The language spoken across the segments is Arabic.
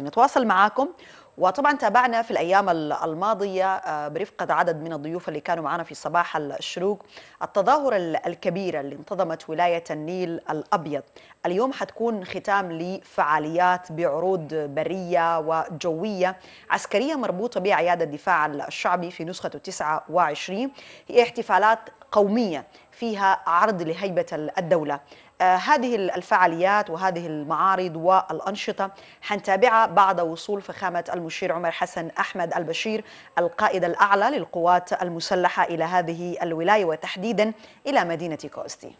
نتواصل معاكم وطبعا تابعنا في الايام الماضيه آه، برفقه عدد من الضيوف اللي كانوا معنا في صباح الشروق التظاهره الكبيره اللي انتظمت ولايه النيل الابيض اليوم حتكون ختام لفعاليات بعروض بريه وجويه عسكريه مربوطه بعياده الدفاع الشعبي في نسخته 29 هي احتفالات قوميه فيها عرض لهيبه الدوله آه، هذه الفعاليات وهذه المعارض والأنشطة حنتابعها بعد وصول فخامة المشير عمر حسن أحمد البشير القائد الأعلى للقوات المسلحة إلى هذه الولاية وتحديدا إلى مدينة كوستي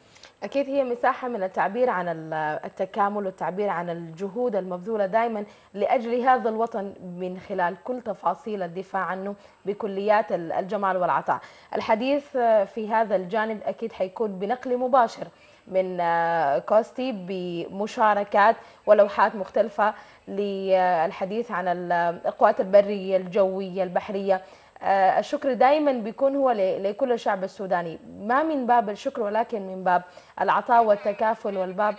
أكيد هي مساحة من التعبير عن التكامل والتعبير عن الجهود المبذولة دائما لأجل هذا الوطن من خلال كل تفاصيل الدفاع عنه بكليات الجمال والعطاء الحديث في هذا الجانب أكيد حيكون بنقل مباشر من آه، كوستي بمشاركات ولوحات مختلفة للحديث عن القوات البرية الجوية البحرية آه، الشكر دائما بيكون هو لكل الشعب السوداني ما من باب الشكر ولكن من باب العطاء والتكافل والباب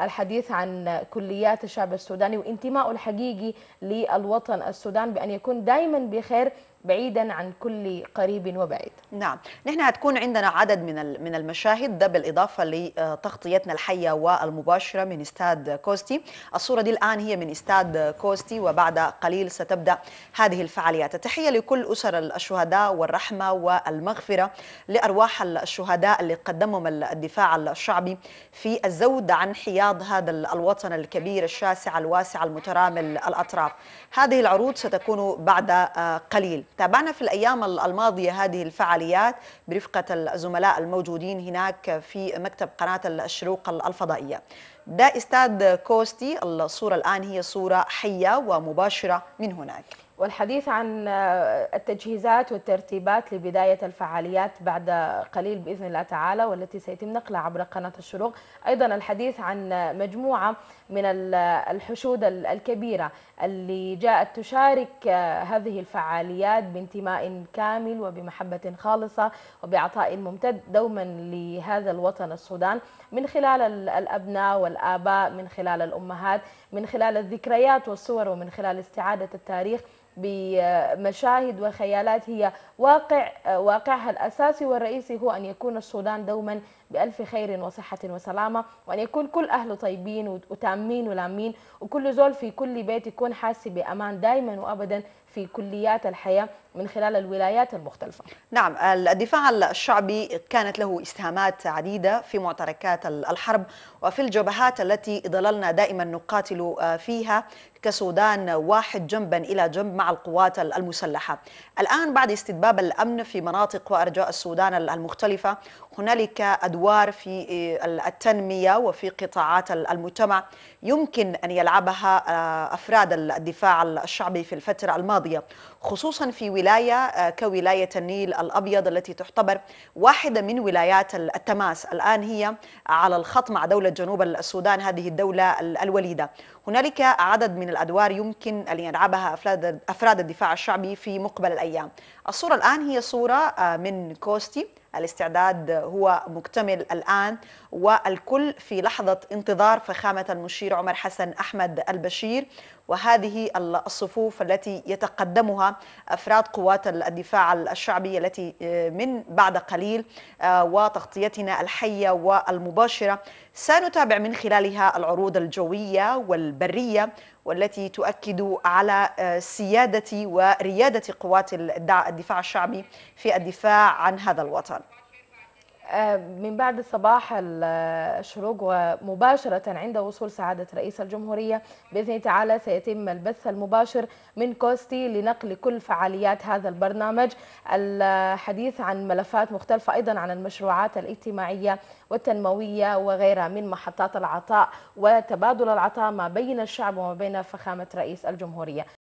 الحديث عن كليات الشعب السوداني وانتمائه الحقيقي للوطن السودان بأن يكون دائما بخير بعيدا عن كل قريب وبعيد نعم نحن هتكون عندنا عدد من من المشاهد ده بالاضافه لتغطيتنا آه، الحيه والمباشره من استاد كوستي الصوره دي الان هي من استاد كوستي وبعد قليل ستبدا هذه الفعاليات تحيه لكل اسر الشهداء والرحمه والمغفره لارواح الشهداء اللي قدمهم الدفاع الشعبي في الزود عن حياض هذا الوطن الكبير الشاسع الواسع المترامل الاطراف هذه العروض ستكون بعد آه، قليل تابعنا في الأيام الماضية هذه الفعاليات برفقة الزملاء الموجودين هناك في مكتب قناة الشروق الفضائية ده استاد كوستي الصورة الآن هي صورة حية ومباشرة من هناك والحديث عن آه، التجهيزات والترتيبات لبداية الفعاليات بعد قليل بإذن الله تعالى والتي سيتم نقلها عبر قناة الشروق أيضا الحديث عن مجموعة من آه، الحشود الكبيرة اللي جاءت تشارك آه، هذه الفعاليات بانتماء كامل وبمحبة خالصة وبعطاء ممتد دوما لهذا الوطن السودان من خلال الأبناء والآباء من خلال الأمهات من خلال الذكريات والصور ومن خلال استعادة التاريخ بمشاهد وخيالات هي واقع واقعها الأساسي والرئيسي هو أن يكون السودان دوما بألف خير وصحة وسلامة وأن يكون كل أهله طيبين وتامين ولامين وكل زول في كل بيت يكون حاسس بأمان دائما وأبدا في كليات الحياة من خلال الولايات المختلفة نعم الدفاع الشعبي كانت له إسهامات عديدة في معتركات الحرب وفي الجبهات التي ظللنا دائما نقاتل آه، فيها كسودان واحد جنبا إلى جنب مع القوات المسلحة الآن بعد استتباب الأمن في مناطق وأرجاء السودان المختلفة هنالك أدوار في آه، التنمية وفي قطاعات المجتمع يمكن أن يلعبها آه، أفراد الدفاع الشعبي في الفترة الماضية خصوصا في ولاية آه، كولاية النيل الأبيض التي تعتبر واحدة من ولايات التماس الآن هي على الخط مع دولة جنوب السودان هذه الدولة الوليدة هنالك عدد من الأدوار يمكن أن يلعبها أفراد الدفاع الشعبي في مقبل الأيام الصورة الآن هي صورة آه، من كوستي الاستعداد هو مكتمل الآن والكل في لحظة انتظار فخامة المشير عمر حسن أحمد البشير وهذه الصفوف التي يتقدمها أفراد قوات الدفاع الشعبي التي آه، من بعد قليل آه، وتغطيتنا الحية والمباشرة سنتابع من خلالها العروض الجوية والبرية والتي تؤكد على آه، سيادة وريادة قوات الدفاع الشعبي في الدفاع عن هذا الوطن آه، من بعد صباح الشروق ومباشرة عند وصول سعادة رئيس الجمهورية بإذن تعالى سيتم البث المباشر من كوستي لنقل كل فعاليات هذا البرنامج الحديث عن ملفات مختلفة أيضا عن المشروعات الاجتماعية والتنموية وغيرها من محطات العطاء وتبادل العطاء ما بين الشعب وما بين فخامة رئيس الجمهورية